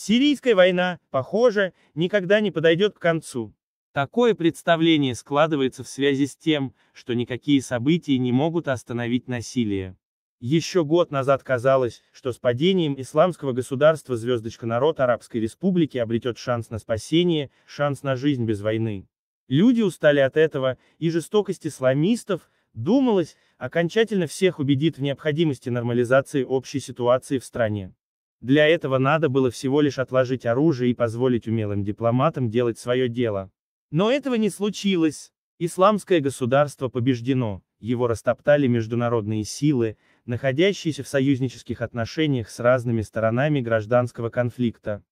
Сирийская война, похоже, никогда не подойдет к концу. Такое представление складывается в связи с тем, что никакие события не могут остановить насилие. Еще год назад казалось, что с падением исламского государства звездочка народ Арабской Республики обретет шанс на спасение, шанс на жизнь без войны. Люди устали от этого, и жестокость исламистов, думалось, окончательно всех убедит в необходимости нормализации общей ситуации в стране. Для этого надо было всего лишь отложить оружие и позволить умелым дипломатам делать свое дело. Но этого не случилось. Исламское государство побеждено, его растоптали международные силы, находящиеся в союзнических отношениях с разными сторонами гражданского конфликта.